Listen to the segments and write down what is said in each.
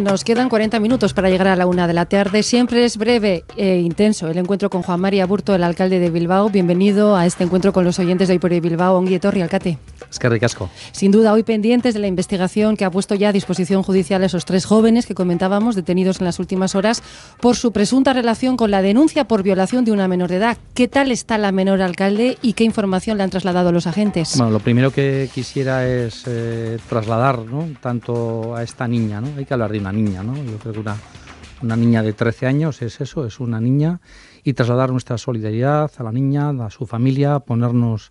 Nos quedan 40 minutos para llegar a la una de la tarde. Siempre es breve e intenso el encuentro con Juan María Burto, el alcalde de Bilbao. Bienvenido a este encuentro con los oyentes de hoy por Bilbao, Ongi Torri alcate. Es que ricasco. Sin duda, hoy pendientes de la investigación que ha puesto ya a disposición judicial esos tres jóvenes que comentábamos, detenidos en las últimas horas, por su presunta relación con la denuncia por violación de una menor de edad. ¿Qué tal está la menor alcalde y qué información le han trasladado los agentes? Bueno, lo primero que quisiera es eh, trasladar ¿no? tanto a esta niña, ¿no? hay que hablar de una niña, ¿no? Yo creo que una, niña de 13 años es eso, es una niña, y trasladar nuestra solidaridad a la niña, a su familia, ponernos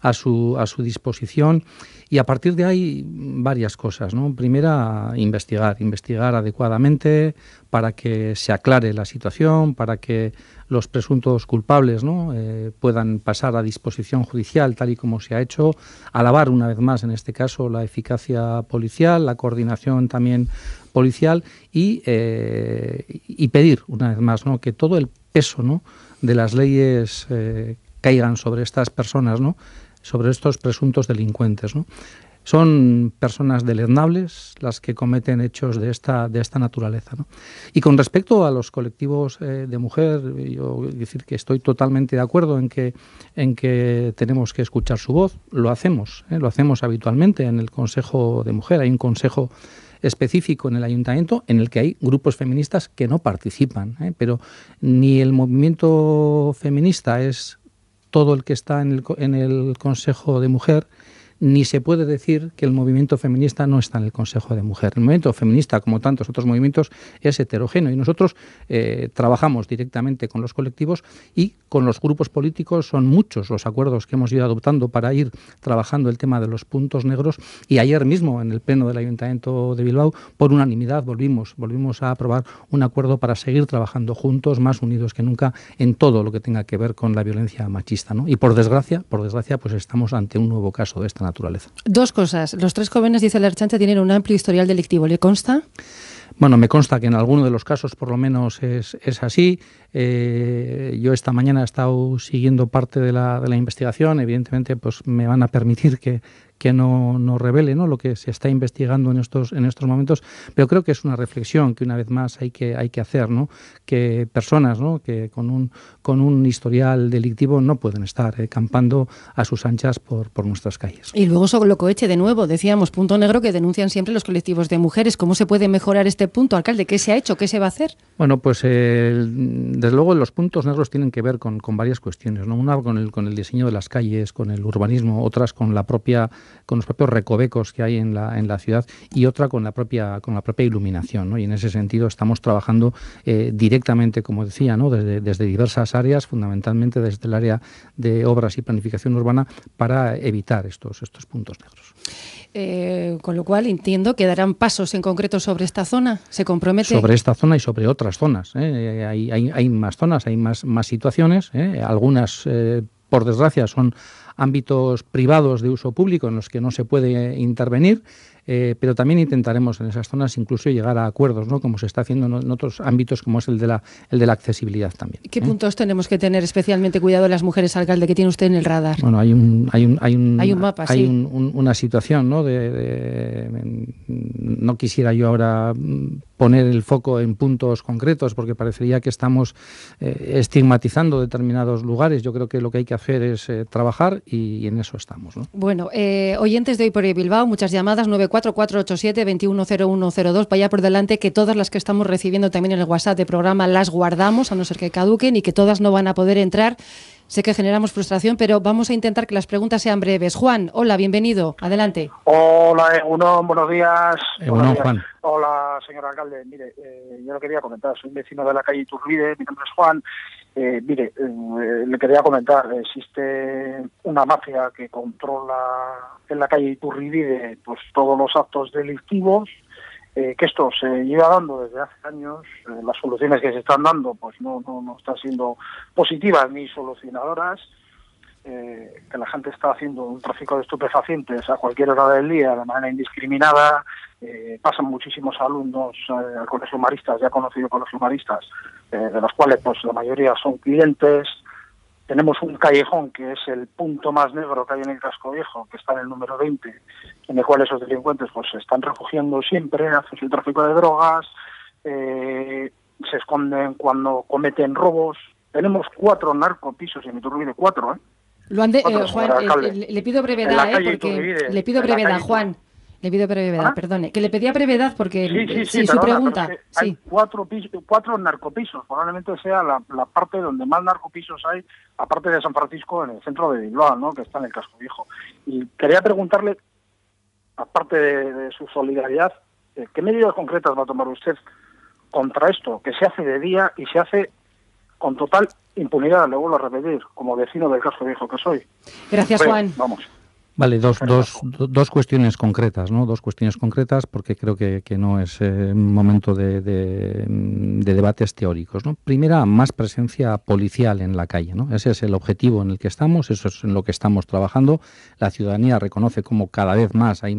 a su, a su disposición y a partir de ahí varias cosas. ¿no? Primera, investigar, investigar adecuadamente para que se aclare la situación, para que los presuntos culpables ¿no? Eh, puedan pasar a disposición judicial tal y como se ha hecho, alabar una vez más en este caso la eficacia policial, la coordinación también policial eh, y, pedir, una vez más, ¿no? que todo el peso de las leyes eh, caigan sobre estas personas, ¿no? sobre estos presuntos delincuentes. Son personas deleznables las que cometen hechos de esta, de esta naturaleza. Y con respecto a los colectivos eh, de mujer, yo decir que estoy totalmente de acuerdo en que, en que tenemos que escuchar su voz. Lo hacemos, lo hacemos habitualmente en el Consejo de Mujer. Hay un Consejo específico en el ayuntamiento en el que hay grupos feministas que no participan, ¿eh? pero ni el movimiento feminista es todo el que está en el, en el Consejo de Mujer, ni se puede decir que el movimiento feminista no está en el Consejo de Mujer. El movimiento feminista, como tantos otros movimientos, es heterogéneo y nosotros eh, trabajamos directamente con los colectivos y con los grupos políticos. Son muchos los acuerdos que hemos ido adoptando para ir trabajando el tema de los puntos negros y ayer mismo en el Pleno del Ayuntamiento de Bilbao, por unanimidad, volvimos, volvimos a aprobar un acuerdo para seguir trabajando juntos, más unidos que nunca, en todo lo que tenga que ver con la violencia machista. ¿no? Y por desgracia, por desgracia, pues estamos ante un nuevo caso de esta naturaleza. Dos cosas. Los tres jóvenes, dice la Erchancha, tienen un amplio historial delictivo. ¿Le consta? Bueno, me consta que en alguno de los casos por lo menos es, así. Eh, yo esta mañana he estado siguiendo parte de la, de la, investigación. Evidentemente, pues me van a permitir que, que no, no revele lo que se está investigando en estos, en estos momentos, pero creo que es una reflexión que una vez más hay que, hay que hacer, ¿no? que personas que con un, con un historial delictivo no pueden estar eh, campando a sus anchas por, por nuestras calles. Y luego sobre lo coheche, de nuevo, decíamos, punto negro que denuncian siempre los colectivos de mujeres. ¿Cómo se puede mejorar este punto, alcalde? ¿Qué se ha hecho? ¿Qué se va a hacer? Bueno, pues eh, desde luego los puntos negros tienen que ver con, varias cuestiones, ¿no? una con el, con el diseño de las calles, con el urbanismo, otras con la propia con los propios recovecos que hay en la, en la ciudad y otra con la propia, con la propia iluminación. Y en ese sentido estamos trabajando eh, directamente, como decía, ¿no? desde, diversas áreas, fundamentalmente desde el área de obras y planificación urbana, para evitar estos, estos puntos negros. Eh, con lo cual entiendo que darán pasos en concreto sobre esta zona. ¿Se compromete? Sobre esta zona y sobre otras zonas. ¿eh? Hay, más zonas, hay más, más situaciones. Algunas, por desgracia, son ámbitos privados de uso público en los que no se puede intervenir, eh, pero también intentaremos en esas zonas incluso llegar a acuerdos, ¿no? como se está haciendo en otros ámbitos como es el de la, el de la accesibilidad también. ¿Qué ¿eh? puntos tenemos que tener especialmente cuidado de las mujeres, alcalde, que tiene usted en el radar? Bueno, hay un, hay un, mapa, sí. un, una situación, ¿no? no quisiera yo ahora mm, poner el foco en puntos concretos, porque parecería que estamos eh, estigmatizando determinados lugares. Yo creo que lo que hay que hacer es eh, trabajar y, en eso estamos. Bueno, eh, oyentes de hoy por hoy Bilbao, muchas llamadas 94487-210102. Vaya por delante que todas las que estamos recibiendo también en el WhatsApp de programa las guardamos, a no ser que caduquen y que todas no van a poder entrar Sé que generamos frustración, pero vamos a intentar que las preguntas sean breves. Juan, hola, bienvenido. Adelante. Hola, buenos días. Hola, señor alcalde. Mire, eh, yo lo quería comentar. Soy vecino de la calle Iturride. mi nombre es Juan. Eh, mire, eh, le quería comentar, existe una mafia que controla en la calle Iturribide pues, todos los actos delictivos eh, que esto se lleva dando desde hace años, eh, las soluciones que se están dando pues no, no, no están siendo positivas ni solucionadoras, eh, que la gente está haciendo un tráfico de estupefacientes a cualquier hora del día de manera indiscriminada, pasan muchísimos alumnos al colegio maristas, ya conocido colegio maristas, de los cuales pues la mayoría son clientes, tenemos un callejón que es el punto más negro que hay en el casco viejo, que está en el número 20, en el cual esos delincuentes pues se están refugiando siempre, hacen el tráfico de drogas, eh, se esconden cuando cometen robos. Tenemos cuatro narcopisos en Iturbide, cuatro, ¿eh? Lo han eh, Juan, le pido brevedad, eh, porque le pido brevedad, Juan. Le pido brevedad, ¿Ah? perdone. Que le pedía brevedad porque sí, sí, sí, hay cuatro, cuatro narcopisos. Probablemente sea la, parte donde más narcopisos hay, aparte de San Francisco, en el centro de Bilbao, ¿no? que está en el casco viejo. Y quería preguntarle, aparte de, su solidaridad, eh, ¿qué medidas concretas va a tomar usted contra esto? Que se hace de día y se hace con total impunidad, le vuelvo a repetir, como vecino del casco viejo que soy. Gracias, Juan. Vamos. Vale, dos, dos, dos, cuestiones concretas, ¿no? Dos cuestiones concretas porque creo que, que no es eh, momento de, mm, de, debates teóricos, ¿no? Primera, más presencia policial en la calle, ¿no? Ese es el objetivo en el que estamos, eso es en lo que estamos trabajando. La ciudadanía reconoce como cada vez más hay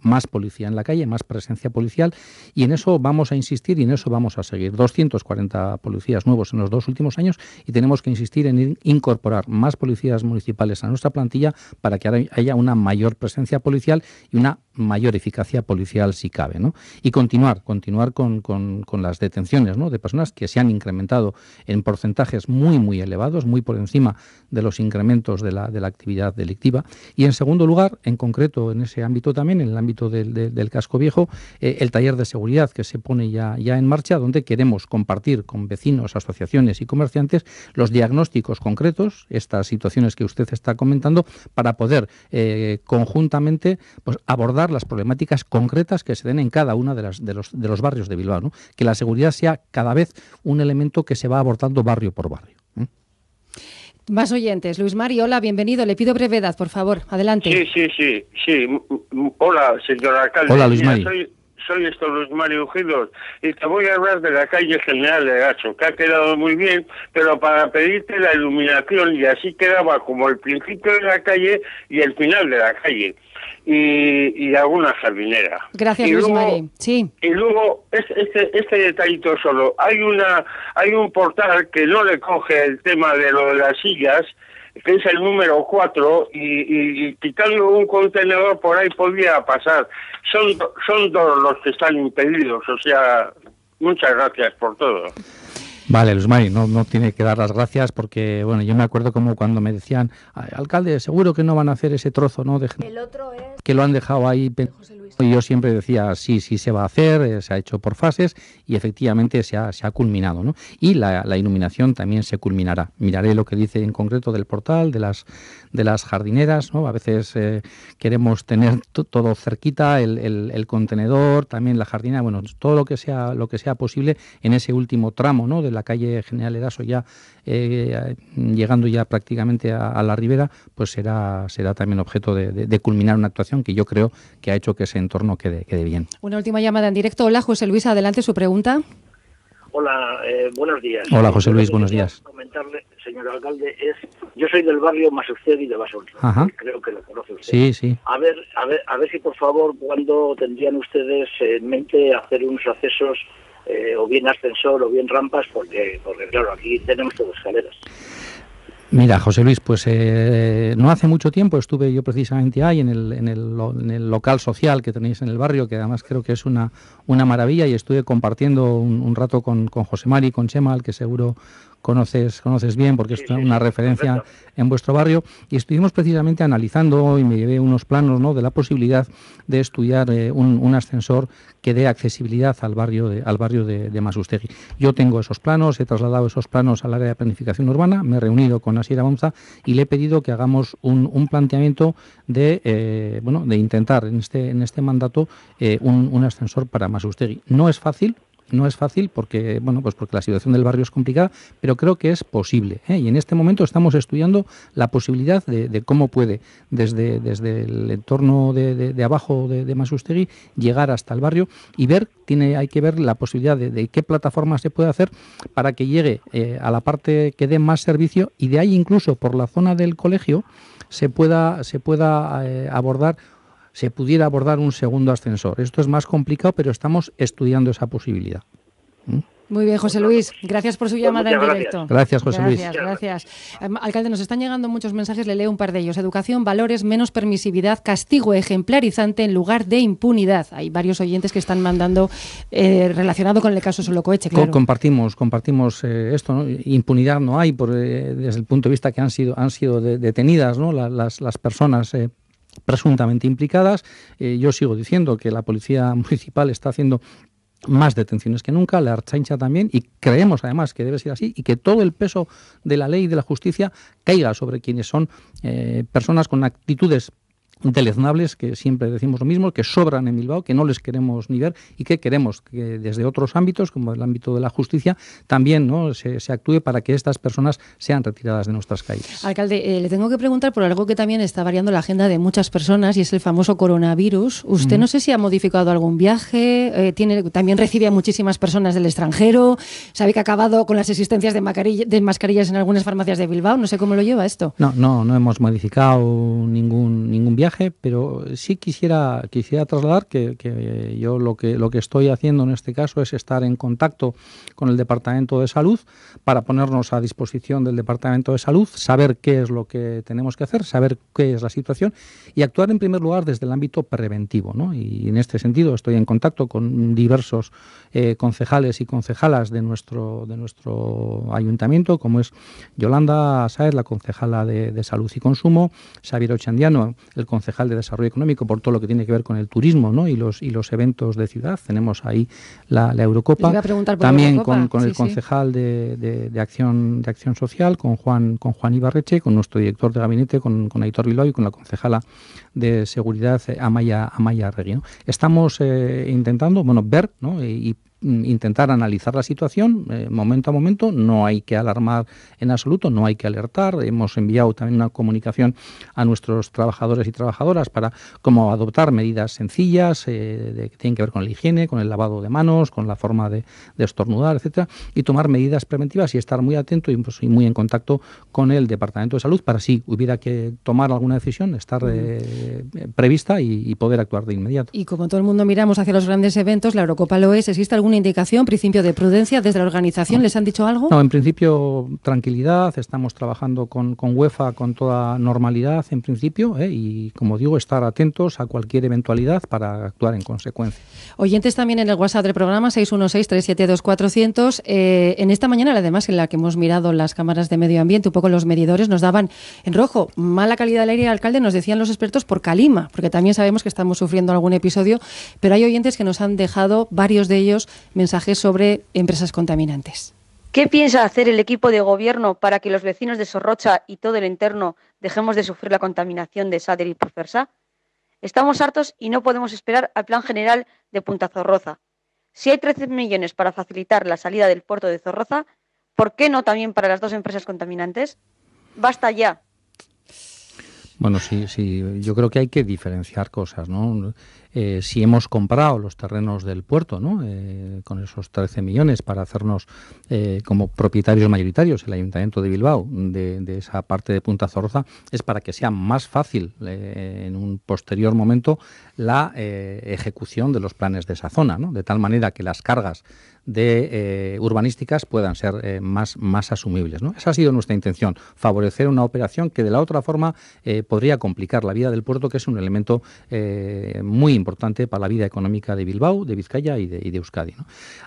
más policía en la calle, más presencia policial y en eso vamos a insistir y en eso vamos a seguir. 240 policías nuevos en los dos últimos años y tenemos que insistir en incorporar más policías municipales a nuestra plantilla para que haya una mayor presencia policial y una mayor eficacia policial si cabe. ¿no? Y continuar, continuar con, las detenciones ¿no? de personas que se han incrementado en porcentajes muy, muy elevados, muy por encima de los incrementos de la, de la actividad delictiva. Y en segundo lugar, en concreto en ese ámbito también, en el ámbito del, casco viejo, eh, el taller de seguridad que se pone ya, ya en marcha, donde queremos compartir con vecinos, asociaciones y comerciantes los diagnósticos concretos, estas situaciones que usted está comentando, para poder eh, conjuntamente pues, abordar las problemáticas concretas que se den en cada uno de, las, de, los, de los barrios de Bilbao, que la seguridad sea cada vez un elemento que se va abordando barrio por barrio. ¿eh? Más oyentes. Luis Mari, hola, bienvenido. Le pido brevedad, por favor. Adelante. Sí, sí, sí. Hola, señor alcalde. Hola, Luis Mari soy esto Luis Mario Ujidos y te voy a hablar de la calle General de Gacho, que ha quedado muy bien, pero para pedirte la iluminación y así quedaba como el principio de la calle y el final de la calle. Y, y alguna jardinera. Gracias, Sí. Y luego, este, este, detallito solo. Hay una hay un portal que no le coge el tema de lo de las sillas, que es el número 4, y, quitando un contenedor por ahí podía pasar. Son, son dos los que están impedidos, o sea, muchas gracias por todo. Vale, Luzmari, no, no tiene que dar las gracias porque, bueno, yo me acuerdo como cuando me decían, alcalde, seguro que no van a hacer ese trozo, ¿no? De... Que lo han dejado ahí. Yo siempre decía, sí, sí se va a hacer, eh, se ha hecho por fases y efectivamente se ha, culminado. ¿no? Y la, la, iluminación también se culminará. Miraré lo que dice en concreto del portal, de las, de las jardineras. ¿no? A veces eh, queremos tener todo cerquita, el, contenedor, también la jardinera, bueno, todo lo que sea, lo que sea posible en ese último tramo ¿no? de la calle General Eraso, ya eh, llegando ya prácticamente a, la ribera, pues será, será también objeto de, de culminar una actuación que yo creo que ha hecho que se entorno quede, de bien. Una última llamada en directo. Hola, José Luis, adelante su pregunta. Hola, eh, buenos días. Hola, José Luis, buenos días. Comentarle, señor alcalde, es yo soy del barrio Maseuced y de Basur. Creo que lo conoce usted. Sí, sí. A ver, a ver, a ver si por favor, ¿cuándo tendrían ustedes en mente hacer unos accesos eh, o bien ascensor o bien rampas, porque, porque claro, aquí tenemos dos escaleras. Mira, José Luis, pues eh, no hace mucho tiempo estuve yo precisamente ahí en el, en, el, local social que tenéis en el barrio, que además creo que es una, una maravilla, y estuve compartiendo un, rato con, con José Mari, con Chema, al que seguro conoces, conoces bien, porque es una referencia en vuestro barrio, y estuvimos precisamente analizando y me llevé unos planos ¿no? de la posibilidad de estudiar eh, un, un, ascensor que dé accesibilidad al barrio de, al barrio de, de, Masustegui. Yo tengo esos planos, he trasladado esos planos al área de planificación urbana, me he reunido con Asira Bonza y le he pedido que hagamos un, un planteamiento de eh, bueno de intentar en este en este mandato eh, un, un ascensor para Masustegui. No es fácil, no es fácil porque, bueno, pues porque la situación del barrio es complicada, pero creo que es posible. ¿eh? Y en este momento estamos estudiando la posibilidad de, cómo puede, desde, desde el entorno de, abajo de, Masustegui, llegar hasta el barrio y ver, tiene, hay que ver la posibilidad de, qué plataforma se puede hacer para que llegue eh, a la parte que dé más servicio y de ahí incluso por la zona del colegio se pueda, se pueda eh, abordar se pudiera abordar un segundo ascensor. Esto es más complicado, pero estamos estudiando esa posibilidad. ¿Mm? Muy bien, José Luis. Gracias por su pues llamada en directo. Gracias, José Luis. Gracias, gracias. Em, alcalde, nos están llegando muchos mensajes. Le leo un par de ellos. Educación, valores, menos permisividad, castigo ejemplarizante en lugar de impunidad. Hay varios oyentes que están mandando eh, relacionado con el caso Solocoeche, Compartimos, compartimos eh, esto. ¿no? Impunidad no hay por, eh, desde el punto de vista que han sido, han sido detenidas ¿no? las, las, personas presuntamente implicadas. Eh, yo sigo diciendo que la Policía Municipal está haciendo más detenciones que nunca, la Archancha también, y creemos además que debe ser así y que todo el peso de la ley y de la justicia caiga sobre quienes son eh, personas con actitudes deleznables que siempre decimos lo mismo, que sobran en Bilbao, que no les queremos ni ver y que queremos que desde otros ámbitos, como el ámbito de la justicia, también ¿no? se, actúe para que estas personas sean retiradas de nuestras calles. Alcalde, eh, le tengo que preguntar por algo que también está variando la agenda de muchas personas y es el famoso coronavirus. Usted no sé si ha modificado algún viaje, eh, tiene, también recibe a muchísimas personas del extranjero, sabe que ha acabado con las existencias de, de mascarillas en algunas farmacias de Bilbao, no sé cómo lo lleva esto. No, no, no hemos modificado ningún, ningún viaje pero sí quisiera, quisiera trasladar que, yo lo que, lo que estoy haciendo en este caso es estar en contacto con el Departamento de Salud para ponernos a disposición del Departamento de Salud, saber qué es lo que tenemos que hacer, saber qué es la situación y actuar en primer lugar desde el ámbito preventivo. ¿no? Y en este sentido estoy en contacto con diversos eh, concejales y concejalas de nuestro, de nuestro ayuntamiento, como es Yolanda Saez, la concejala de, de Salud y Consumo, Xavier Ochandiano, el concejal concejal de Desarrollo Económico por todo lo que tiene que ver con el turismo ¿no? y, los, y los eventos de ciudad. Tenemos ahí la, Eurocopa. También con, con el concejal de, de, acción, de Acción Social, con Juan, con Juan Ibarreche, con nuestro director de gabinete, con, con Aitor Bilbao con la concejala de Seguridad, eh, Amaya, Amaya Regui. Estamos eh, intentando bueno, ver ¿no? Eh, y Mm, intentar analizar la situación eh, momento a momento. No hay que alarmar en absoluto, no hay que alertar. Hemos enviado también una comunicación a nuestros trabajadores y trabajadoras para cómo adoptar medidas sencillas eh, que tienen que ver con la higiene, con el lavado de manos, con la forma de, estornudar, etcétera, y tomar medidas preventivas y estar muy atento pues, y, muy en contacto con el Departamento de Salud para si hubiera que tomar alguna decisión, estar eh, prevista y, poder actuar de inmediato. Y como todo el mundo miramos hacia los grandes eventos, la Eurocopa lo es, ¿existe algún alguna indicación, principio de prudencia desde la organización? ¿Les han dicho algo? No, en principio tranquilidad, estamos trabajando con, con UEFA con toda normalidad en principio ¿eh? y como digo, estar atentos a cualquier eventualidad para actuar en consecuencia. Oyentes también en el WhatsApp del programa 616-372-400. Eh, en esta mañana, además, en la que hemos mirado las cámaras de medio ambiente, un poco los medidores nos daban en rojo mala calidad del aire, alcalde, nos decían los expertos por calima, porque también sabemos que estamos sufriendo algún episodio, pero hay oyentes que nos han dejado, varios de ellos, mensaje sobre empresas contaminantes. ¿Qué piensa hacer el equipo de gobierno para que los vecinos de Sorrocha y todo el interno dejemos de sufrir la contaminación de Sader y Profersa? Estamos hartos y no podemos esperar al Plan General de Punta Zorroza. Si hay 13 millones para facilitar la salida del puerto de Zorroza, ¿por qué no también para las dos empresas contaminantes? Basta ya. Bueno, sí, sí, yo creo que hay que diferenciar cosas, ¿no? Eh, si hemos comprado los terrenos del puerto, eh, con esos 13 millones para hacernos eh, como propietarios mayoritarios, el Ayuntamiento de Bilbao, de, esa parte de Punta Zorroza, es para que sea más fácil en un posterior momento la ejecución de los planes de esa zona, de tal manera que las cargas urbanísticas puedan ser más, más asumibles. ¿no? Esa ha sido nuestra intención, favorecer una operación que de la otra forma podría complicar la vida del puerto, que es un elemento muy importante importante para la vida económica de Bilbao, de Vizcaya y de, Euskadi.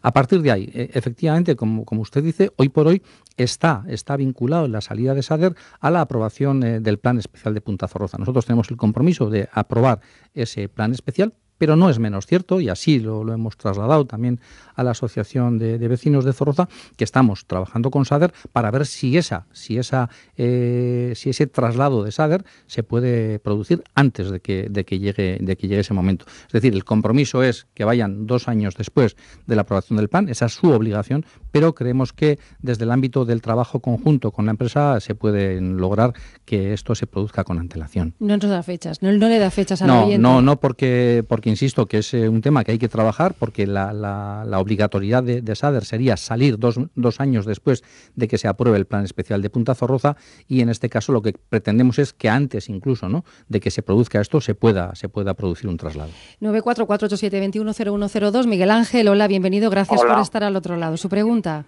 A partir de ahí, e, efectivamente, como, usted dice, hoy por hoy está, está vinculado en la salida de SADER a la aprobación eh, del Plan Especial de Punta Zorroza. Nosotros tenemos el compromiso de aprobar ese plan especial pero no es menos cierto, y así lo, hemos trasladado también a la Asociación de, Vecinos de Zorroza, que estamos trabajando con SADER para ver si, esa, si, esa, eh, si ese traslado de SADER se puede producir antes de que, de, que llegue, de que llegue ese momento. Es decir, el compromiso es que vayan dos años después de la aprobación del PAN, esa es su obligación, pero creemos que desde el ámbito del trabajo conjunto con la empresa se puede lograr que esto se produzca con antelación. No nos da fechas, no, le da fechas a la No, no, no porque, porque insisto que es eh, un tema que hay que trabajar porque la, obligatoriedad de, SADER sería salir dos, dos, años después de que se apruebe el plan especial de Punta Zorroza y en este caso lo que pretendemos es que antes incluso ¿no? de que se produzca esto se pueda, se pueda producir un traslado. 94487210102 Miguel Ángel, hola, bienvenido, gracias por estar al otro lado. Su pregunta.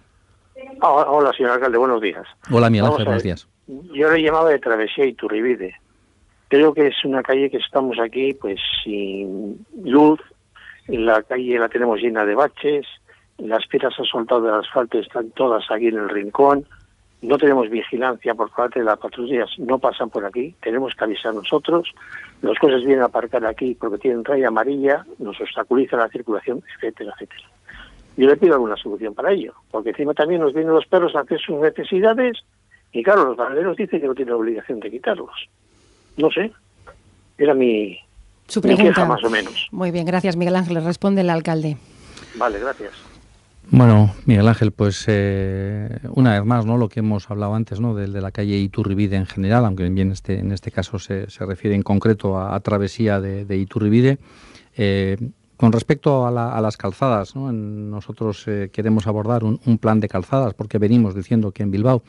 Ah, hola, señor alcalde, buenos días. Hola, Miguel Ángel, buenos días. Yo le llamaba de Travesía y Turribide. Creo que es una calle que estamos aquí pues sin luz, la calle la tenemos llena de baches, las piedras soltado del asfalto están todas aquí en el rincón, no tenemos vigilancia por parte de las patrullas, no pasan por aquí, tenemos que avisar nosotros, los coches vienen a aparcar aquí porque tienen raya amarilla, nos obstaculiza la circulación, etcétera, etcétera. Yo le pido alguna solución para ello, porque encima también nos vienen los perros a hacer sus necesidades y claro, los ganaderos dicen que no tienen obligación de quitarlos. No sé, era mi, Su pregunta. más o menos. Muy bien, gracias Miguel Ángel, responde el alcalde. Vale, gracias. Bueno, Miguel Ángel, pues eh, una vez más, ¿no? Lo que hemos hablado antes, ¿no? De, de, la calle Iturribide en general, aunque bien este, en este caso se, se refiere en concreto a, travesía de, Iturribide. Eh, con respecto a, las calzadas, ¿no? nosotros eh, queremos abordar un plan de calzadas porque venimos diciendo que en Bilbao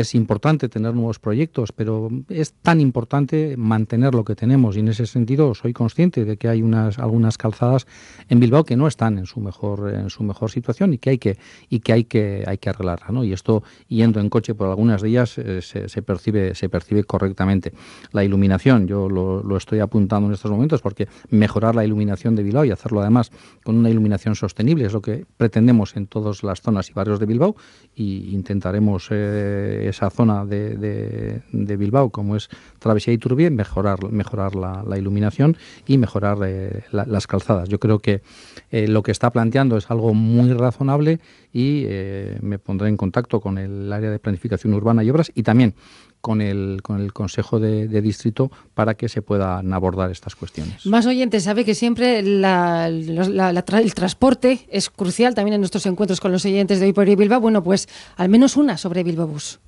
es importante tener nuevos proyectos, pero es tan importante mantener lo que tenemos y en ese sentido soy consciente de que hay unas algunas calzadas en Bilbao que no están en su mejor en su mejor situación y que hay que y que hay que hay que arreglarla, Y esto yendo en coche por algunas de ellas eh, se, percibe se percibe correctamente. La iluminación, yo lo, estoy apuntando en estos momentos porque mejorar la iluminación de Bilbao y hacerlo además con una iluminación sostenible es lo que pretendemos en todas las zonas y barrios de Bilbao y intentaremos eh, esa zona de, de, Bilbao, como es Travesía y Turbie, mejorar, mejorar la, iluminación y mejorar eh, las calzadas. Yo creo que eh, lo que está planteando es algo muy razonable y eh, me pondré en contacto con el área de planificación urbana y obras y también con el, con el Consejo de, Distrito para que se puedan abordar estas cuestiones. Más oyentes, sabe que siempre la, la, el transporte es crucial también en nuestros encuentros con los oyentes de hoy por Bilbao. Bueno, pues al menos una sobre Bilbao Bus.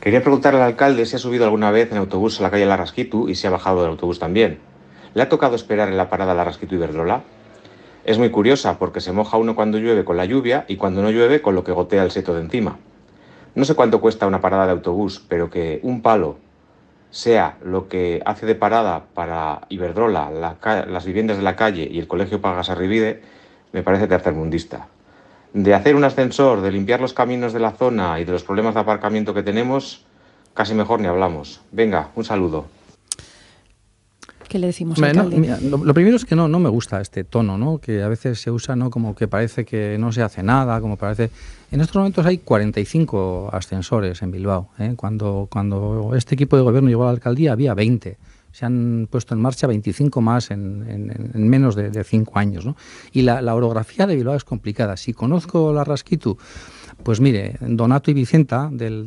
Quería preguntar al alcalde si ha subido alguna vez en autobús a la calle Larrasquitu y si ha bajado del autobús también. ¿Le ha tocado esperar en la parada Larrasquitu Iberdrola? Es muy curiosa porque se moja uno cuando llueve con la lluvia y cuando no llueve con lo que gotea el seto de encima. No sé cuánto cuesta una parada de autobús, pero que un palo sea lo que hace de parada para Iberdrola, las viviendas de la calle y el colegio Pagas Arribide, me parece tercermundista de hacer un ascensor, de limpiar los caminos de la zona y de los problemas de aparcamiento que tenemos, casi mejor ni hablamos. Venga, un saludo. ¿Qué le decimos al alcalde? lo, primero es que no, no me gusta este tono, ¿no? que a veces se usa ¿no? como que parece que no se hace nada, como parece... En estos momentos hay 45 ascensores en Bilbao. ¿eh? Cuando, cuando este equipo de gobierno llegó a la alcaldía había 20 se han puesto en marcha 25 más en, menos de, cinco años. Y la, orografía de Bilbao es complicada. Si conozco la Rasquitu, pues mire, Donato y Vicenta del,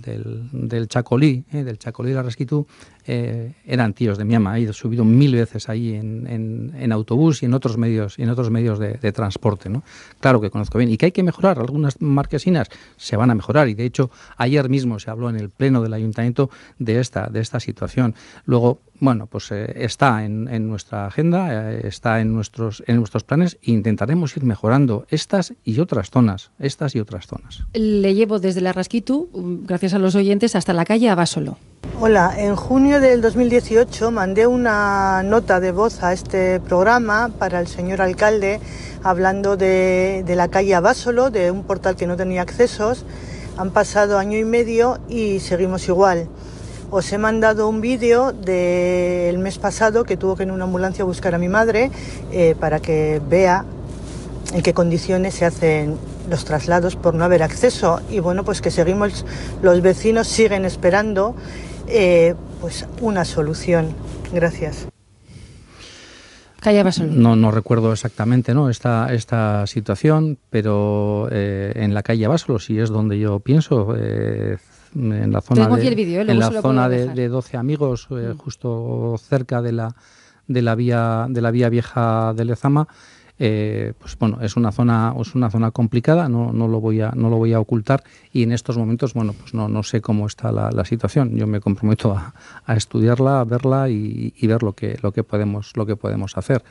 Chacolí, del Chacolí ¿eh? de la Rasquitu, eh, eran tíos de mi ama. He subido mil veces ahí en, autobús y en otros medios, en otros medios de, transporte. ¿no? Claro que conozco bien. Y que hay que mejorar. Algunas marquesinas se van a mejorar. Y de hecho, ayer mismo se habló en el Pleno del Ayuntamiento de esta, de esta situación. Luego, bueno, pues eh, está en, nuestra agenda, eh, está en nuestros, en nuestros planes e intentaremos ir mejorando estas y otras zonas, estas y otras zonas. Le llevo desde la Rasquitu, mm, gracias a los oyentes, hasta la calle Abasolo. Hola, en junio del 2018 mandé una nota de voz a este programa para el señor alcalde hablando de, la calle Abásolo, de un portal que no tenía accesos. Han pasado año y medio y seguimos igual. Os he mandado un vídeo del mes pasado que tuvo que en una ambulancia buscar a mi madre eh, para que vea en qué condiciones se hacen los traslados por no haber acceso. Y bueno, pues que seguimos, los vecinos siguen esperando eh, pues una solución. Gracias. No, no recuerdo exactamente ¿no? Esta, esta situación, pero eh, en la calle Abasolo, si es donde yo pienso, eh, en la zona, de, en la zona de, de, 12 amigos, eh, mm. justo cerca de la, de, la vía, de la vía vieja de Lezama, eh, pues bueno, es una zona, es una zona complicada, no, no, lo voy a, no lo voy a ocultar y en estos momentos, bueno, pues no, sé cómo está la, situación. Yo me comprometo a, estudiarla, a verla y, y, ver lo que, lo que podemos, lo que podemos hacer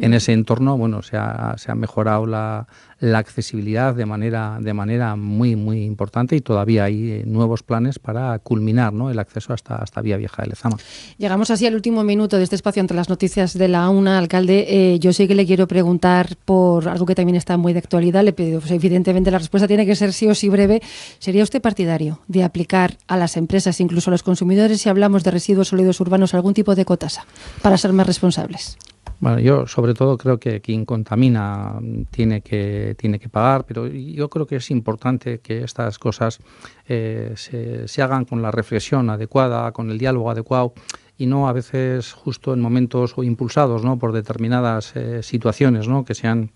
en ese entorno, bueno, se ha, mejorado la, accesibilidad de manera, de manera muy, muy importante y todavía hay eh, nuevos planes para culminar el acceso hasta, hasta Vía Vieja de Lezama. Llegamos así al último minuto de este espacio entre las noticias de la UNA, alcalde. Eh, yo sé que le quiero preguntar por algo que también está muy de actualidad. Le pedido, pues, evidentemente la respuesta tiene que ser sí o sí breve. ¿Sería usted partidario de aplicar a las empresas, incluso a los consumidores, si hablamos de residuos sólidos urbanos, algún tipo de cotasa para ser más responsables? Bueno, yo sobre todo creo que quien contamina tiene que, tiene que pagar, pero yo creo que es importante que estas cosas eh, se, se hagan con la reflexión adecuada, con el diálogo adecuado y no a veces justo en momentos o impulsados ¿no? por determinadas eh, situaciones ¿no? que se han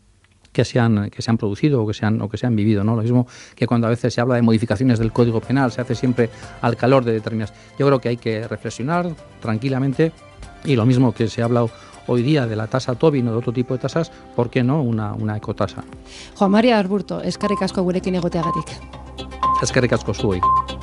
que se que se han producido o que se han, o que se han vivido. ¿no? Lo mismo que cuando a veces se habla de modificaciones del Código Penal, se hace siempre al calor de determinadas. Yo creo que hay que reflexionar tranquilamente y lo mismo que se ha hablado hoy día de la tasa Tobin no de otro tipo de tasas, ¿por qué no una, una ecotasa? Juan María Arburto, Escarri asko Gurekin Egoteagatik. Escarri Casco,